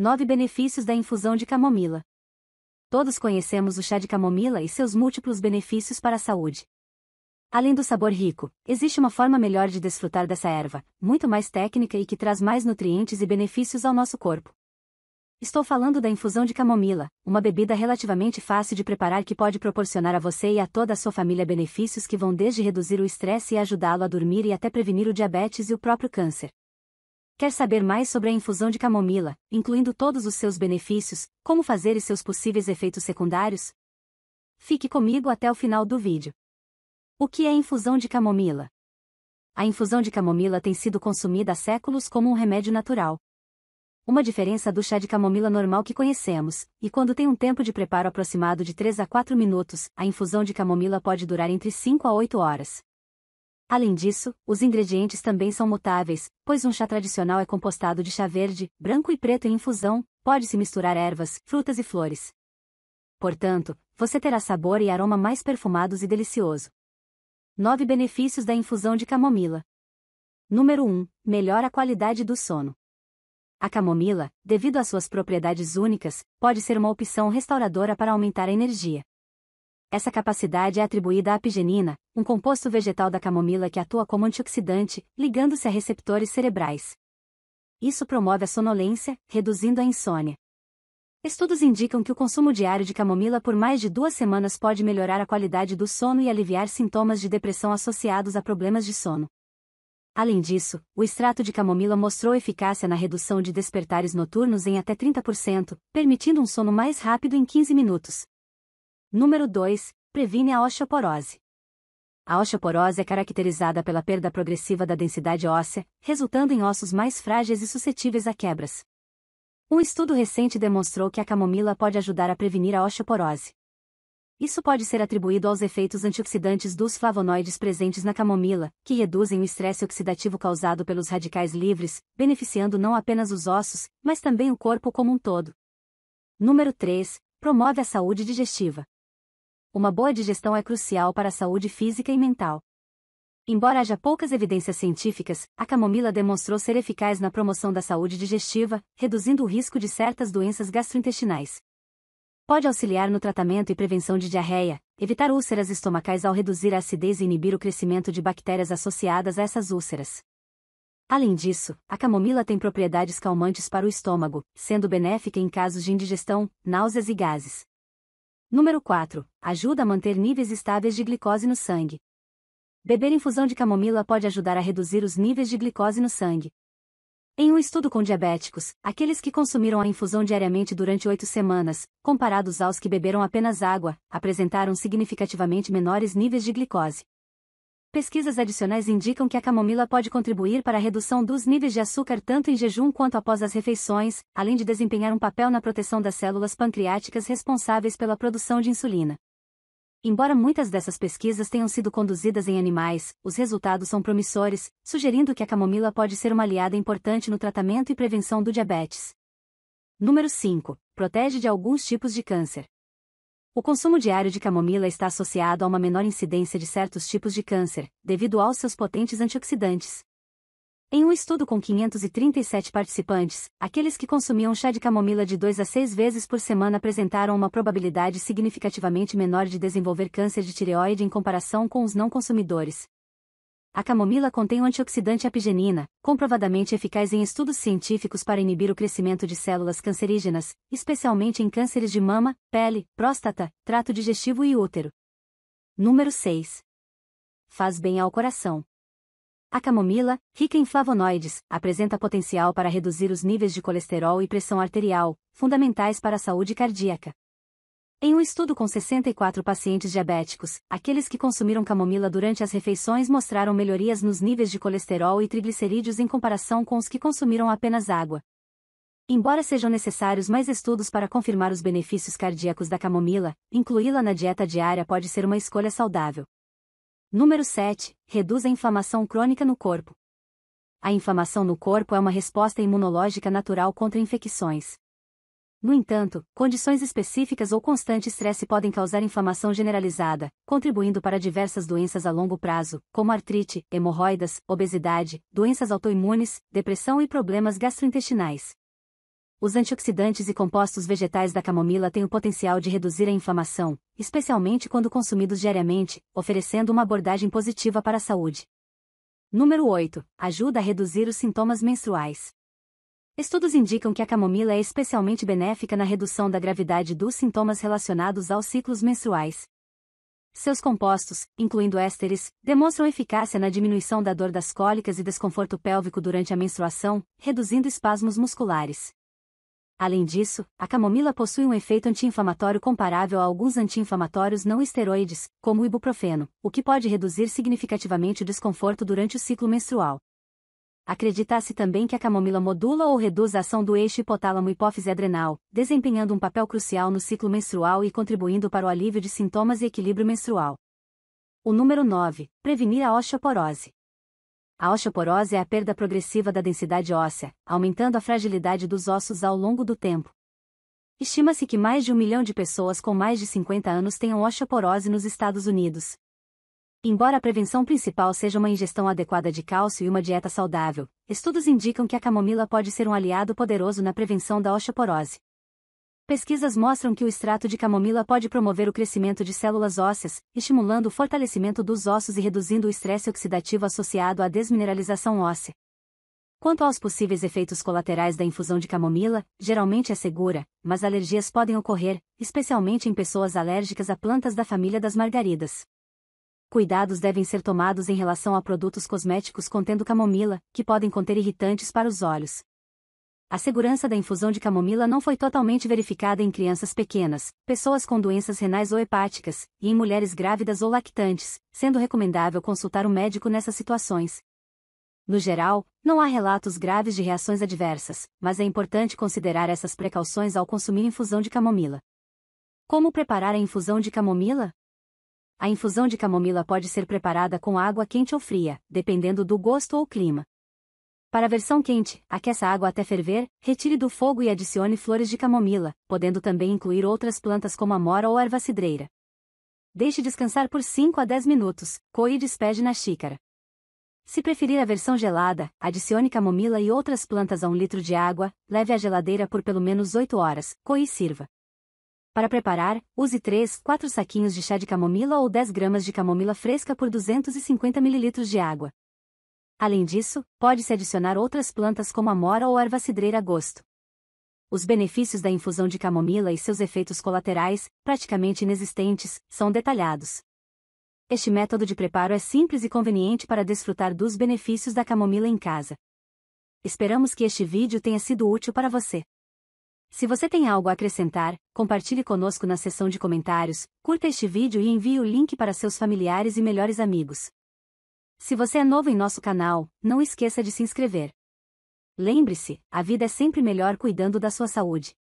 9 benefícios da infusão de camomila. Todos conhecemos o chá de camomila e seus múltiplos benefícios para a saúde. Além do sabor rico, existe uma forma melhor de desfrutar dessa erva, muito mais técnica e que traz mais nutrientes e benefícios ao nosso corpo. Estou falando da infusão de camomila, uma bebida relativamente fácil de preparar que pode proporcionar a você e a toda a sua família benefícios que vão desde reduzir o estresse e ajudá-lo a dormir e até prevenir o diabetes e o próprio câncer. Quer saber mais sobre a infusão de camomila, incluindo todos os seus benefícios, como fazer e seus possíveis efeitos secundários? Fique comigo até o final do vídeo. O que é infusão de camomila? A infusão de camomila tem sido consumida há séculos como um remédio natural. Uma diferença do chá de camomila normal que conhecemos, e quando tem um tempo de preparo aproximado de 3 a 4 minutos, a infusão de camomila pode durar entre 5 a 8 horas. Além disso, os ingredientes também são mutáveis, pois um chá tradicional é compostado de chá verde, branco e preto em infusão, pode-se misturar ervas, frutas e flores. Portanto, você terá sabor e aroma mais perfumados e delicioso. 9 benefícios da infusão de camomila. Número 1. Melhora a qualidade do sono. A camomila, devido às suas propriedades únicas, pode ser uma opção restauradora para aumentar a energia. Essa capacidade é atribuída à apigenina, um composto vegetal da camomila que atua como antioxidante, ligando-se a receptores cerebrais. Isso promove a sonolência, reduzindo a insônia. Estudos indicam que o consumo diário de camomila por mais de duas semanas pode melhorar a qualidade do sono e aliviar sintomas de depressão associados a problemas de sono. Além disso, o extrato de camomila mostrou eficácia na redução de despertares noturnos em até 30%, permitindo um sono mais rápido em 15 minutos, Número 2. Previne a osteoporose. A osteoporose é caracterizada pela perda progressiva da densidade óssea, resultando em ossos mais frágeis e suscetíveis a quebras. Um estudo recente demonstrou que a camomila pode ajudar a prevenir a osteoporose. Isso pode ser atribuído aos efeitos antioxidantes dos flavonoides presentes na camomila, que reduzem o estresse oxidativo causado pelos radicais livres, beneficiando não apenas os ossos, mas também o corpo como um todo. Número 3. Promove a saúde digestiva uma boa digestão é crucial para a saúde física e mental. Embora haja poucas evidências científicas, a camomila demonstrou ser eficaz na promoção da saúde digestiva, reduzindo o risco de certas doenças gastrointestinais. Pode auxiliar no tratamento e prevenção de diarreia, evitar úlceras estomacais ao reduzir a acidez e inibir o crescimento de bactérias associadas a essas úlceras. Além disso, a camomila tem propriedades calmantes para o estômago, sendo benéfica em casos de indigestão, náuseas e gases. Número 4. Ajuda a manter níveis estáveis de glicose no sangue. Beber infusão de camomila pode ajudar a reduzir os níveis de glicose no sangue. Em um estudo com diabéticos, aqueles que consumiram a infusão diariamente durante oito semanas, comparados aos que beberam apenas água, apresentaram significativamente menores níveis de glicose. Pesquisas adicionais indicam que a camomila pode contribuir para a redução dos níveis de açúcar tanto em jejum quanto após as refeições, além de desempenhar um papel na proteção das células pancreáticas responsáveis pela produção de insulina. Embora muitas dessas pesquisas tenham sido conduzidas em animais, os resultados são promissores, sugerindo que a camomila pode ser uma aliada importante no tratamento e prevenção do diabetes. Número 5. Protege de alguns tipos de câncer. O consumo diário de camomila está associado a uma menor incidência de certos tipos de câncer, devido aos seus potentes antioxidantes. Em um estudo com 537 participantes, aqueles que consumiam chá de camomila de 2 a 6 vezes por semana apresentaram uma probabilidade significativamente menor de desenvolver câncer de tireoide em comparação com os não consumidores, a camomila contém o antioxidante apigenina, comprovadamente eficaz em estudos científicos para inibir o crescimento de células cancerígenas, especialmente em cânceres de mama, pele, próstata, trato digestivo e útero. Número 6. Faz bem ao coração. A camomila, rica em flavonoides, apresenta potencial para reduzir os níveis de colesterol e pressão arterial, fundamentais para a saúde cardíaca. Em um estudo com 64 pacientes diabéticos, aqueles que consumiram camomila durante as refeições mostraram melhorias nos níveis de colesterol e triglicerídeos em comparação com os que consumiram apenas água. Embora sejam necessários mais estudos para confirmar os benefícios cardíacos da camomila, incluí-la na dieta diária pode ser uma escolha saudável. Número 7. Reduz a inflamação crônica no corpo. A inflamação no corpo é uma resposta imunológica natural contra infecções. No entanto, condições específicas ou constante estresse podem causar inflamação generalizada, contribuindo para diversas doenças a longo prazo, como artrite, hemorroidas, obesidade, doenças autoimunes, depressão e problemas gastrointestinais. Os antioxidantes e compostos vegetais da camomila têm o potencial de reduzir a inflamação, especialmente quando consumidos diariamente, oferecendo uma abordagem positiva para a saúde. Número 8. Ajuda a reduzir os sintomas menstruais. Estudos indicam que a camomila é especialmente benéfica na redução da gravidade dos sintomas relacionados aos ciclos menstruais. Seus compostos, incluindo ésteres, demonstram eficácia na diminuição da dor das cólicas e desconforto pélvico durante a menstruação, reduzindo espasmos musculares. Além disso, a camomila possui um efeito anti-inflamatório comparável a alguns anti-inflamatórios não esteroides, como o ibuprofeno, o que pode reduzir significativamente o desconforto durante o ciclo menstrual. Acredita-se também que a camomila modula ou reduz a ação do eixo hipotálamo-hipófise adrenal, desempenhando um papel crucial no ciclo menstrual e contribuindo para o alívio de sintomas e equilíbrio menstrual. O número 9. Prevenir a osteoporose. A osteoporose é a perda progressiva da densidade óssea, aumentando a fragilidade dos ossos ao longo do tempo. Estima-se que mais de um milhão de pessoas com mais de 50 anos tenham osteoporose nos Estados Unidos, Embora a prevenção principal seja uma ingestão adequada de cálcio e uma dieta saudável, estudos indicam que a camomila pode ser um aliado poderoso na prevenção da osteoporose. Pesquisas mostram que o extrato de camomila pode promover o crescimento de células ósseas, estimulando o fortalecimento dos ossos e reduzindo o estresse oxidativo associado à desmineralização óssea. Quanto aos possíveis efeitos colaterais da infusão de camomila, geralmente é segura, mas alergias podem ocorrer, especialmente em pessoas alérgicas a plantas da família das margaridas cuidados devem ser tomados em relação a produtos cosméticos contendo camomila, que podem conter irritantes para os olhos. A segurança da infusão de camomila não foi totalmente verificada em crianças pequenas, pessoas com doenças renais ou hepáticas, e em mulheres grávidas ou lactantes, sendo recomendável consultar o um médico nessas situações. No geral, não há relatos graves de reações adversas, mas é importante considerar essas precauções ao consumir infusão de camomila. Como preparar a infusão de camomila? A infusão de camomila pode ser preparada com água quente ou fria, dependendo do gosto ou clima. Para a versão quente, aqueça a água até ferver, retire do fogo e adicione flores de camomila, podendo também incluir outras plantas como amora ou erva cidreira. Deixe descansar por 5 a 10 minutos, coe e despeje na xícara. Se preferir a versão gelada, adicione camomila e outras plantas a um litro de água, leve à geladeira por pelo menos 8 horas, coe e sirva. Para preparar, use 3, 4 saquinhos de chá de camomila ou 10 gramas de camomila fresca por 250 ml de água. Além disso, pode-se adicionar outras plantas como amora ou erva cidreira a gosto. Os benefícios da infusão de camomila e seus efeitos colaterais, praticamente inexistentes, são detalhados. Este método de preparo é simples e conveniente para desfrutar dos benefícios da camomila em casa. Esperamos que este vídeo tenha sido útil para você. Se você tem algo a acrescentar, compartilhe conosco na seção de comentários, curta este vídeo e envie o link para seus familiares e melhores amigos. Se você é novo em nosso canal, não esqueça de se inscrever. Lembre-se, a vida é sempre melhor cuidando da sua saúde.